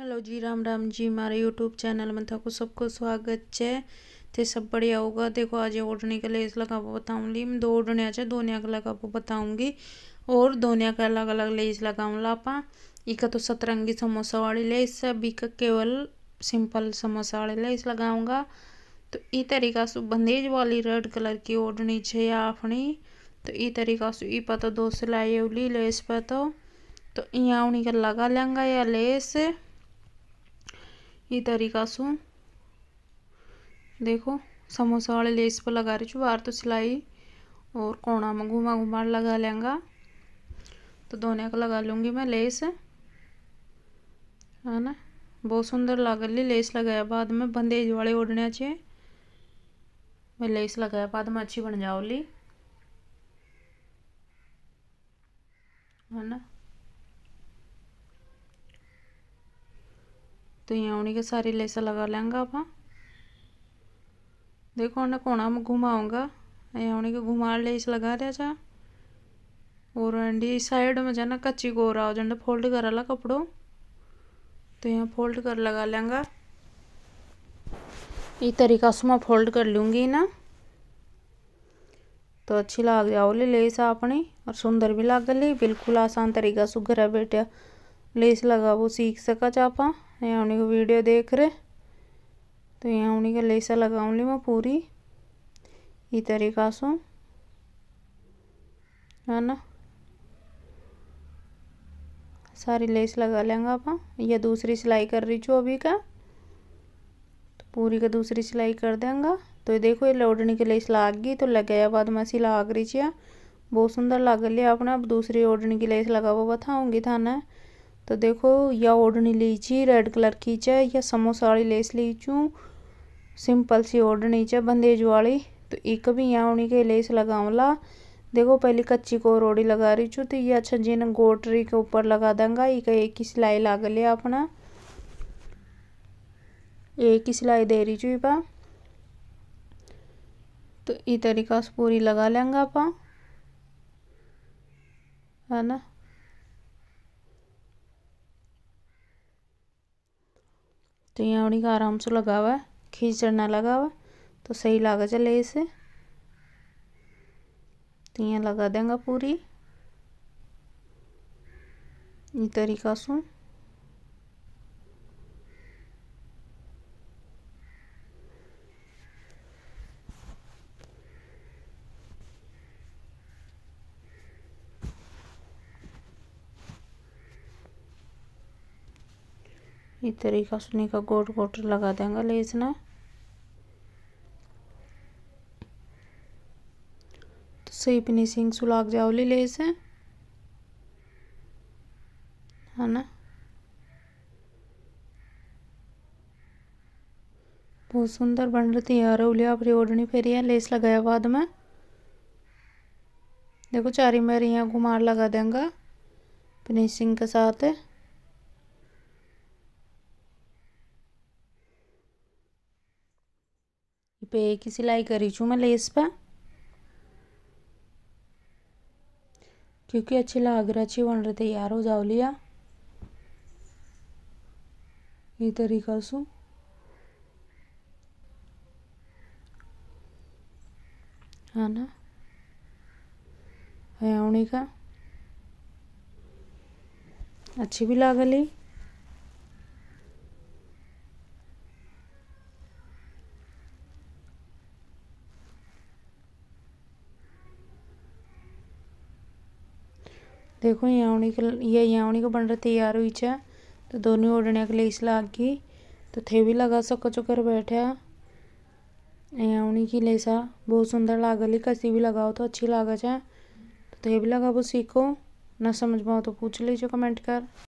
hello जी राम राम जी मारे YouTube channel में था सबको स्वागत है तो सब बढ़िया होगा देखो आज ओढ़ने के लेस लगा बताऊँगी मैं दो ओढ़ने आज अच्छा, दोनिया का लगा बताऊँगी और दोनिया का अलग अलग लेस लगाऊँगा आप एक तो सतरंगी समोसा वाली लेस अभी का केवल सिंपल समोसा वाली लेस लगाऊँगा तो ये तरीका से बंदेज वाली रेड कलर की ओढ़नी है या अपनी तो ये तरीका से ई पर तो दो सिलाई उली लेस पर तो तो यहाँ उन्हीं का लगा लेंगे या लेस ये तरीका सु देखो समोसा वाले लेस पर लगा रही चू बाहर तो सिलाई और कोणा में घुमा घुमा लगा लेंगा तो दोनों का लगा लूँगी मैं लेस है ना बहुत सुंदर रही लेस लगाया बाद में बंदेज वाले ओढ़ने से मैं लेस लगाया बाद में अच्छी बन जाओली है ना तो यहाँ उन्हीं के सारी लेसा लगा लेंगा आप देखो उन्हें कोना में घुमाऊँगा यहाँ के घुमा लेस लगा दिया जा और एंडी साइड में जाना कच्ची को हो जन फोल्ड करा ला कपड़ों तो यहाँ फोल्ड कर लगा लेंगा इस तरीका से मैं फोल्ड कर लूँगी ना तो अच्छी लाग जाओली लेस आपने और सुंदर भी लाग गली बिल्कुल आसान तरीका से घर बैठे लेस लगा वो सीख सका चापा यहाँ उन्हीं को वीडियो देख रहे तो यहाँ उन्हीं का लेसा ली मैं पूरी ई तरीका से है ना सारी लेस लगा लेंगे आप या दूसरी सिलाई कर रही चो अभी का तो पूरी का दूसरी सिलाई कर देंगे तो ये देखो ये लौटने की लेस लाग गई तो लगे बाद सी लाग रही चाहिए बहुत सुंदर लाग लिया अपना अब दूसरी ओडनी की लेस लगा वो बताऊँगी थाना तो देखो यह ओढ़नी लीजिए रेड कलर की च या समोसा वाली लेस लीजूँ सिंपल सी ओढ़नी च बंदेज वाली तो एक भी यहाँ उन्हीं के लेस लगावला देखो पहले कच्ची को रोड़ी लगा रही चूँ तो ये अच्छा जिन गोटरी के ऊपर लगा देंगा एक एक ही सिलाई लाग लिया अपना एक ही सिलाई दे रही चूँ पा तो इस तरीका से पूरी लगा लेंगे आप है ना तो यौणी का आराम से लगा हुआ खींच चढ़ना लगा हुआ तो सही लागा चले इसे तो यहाँ लगा देंगे पूरी ये तरीका सू ಈ ತರೀಕಾ ಸುನೀಕ गोट गोट लगा देंगे लेस ने तो सही फिनिशिंग सुलाग जाओली लेस है है हाँ ना बहुत सुंदर बन रही तैयार हो लिया अपनी ओढ़नी फेरी है लेस लगाया बाद में देखो चारी मेरी यहाँ घुमार लगा देंगे फिनिशिंग के साथ है पे की सिलाई करी छूँ मैं लेस पर क्योंकि अच्छी रहा अच्छी बन रहे तैयार हो जाओ लिया ये तरीका सु है हाँ ना है उन्हीं का अच्छी भी लागली देखो यावनी के ये को बन रहा तैयार हुई छ तो दोनों ओढ़ने के लिए लाग की तो थे भी लगा सको चो घर बैठा यावनी की लेसा बहुत सुंदर लागली कसी भी लगाओ तो अच्छी लागत छ तो थे भी लगा वो सीखो ना समझ पाओ तो पूछ लीजिए कमेंट कर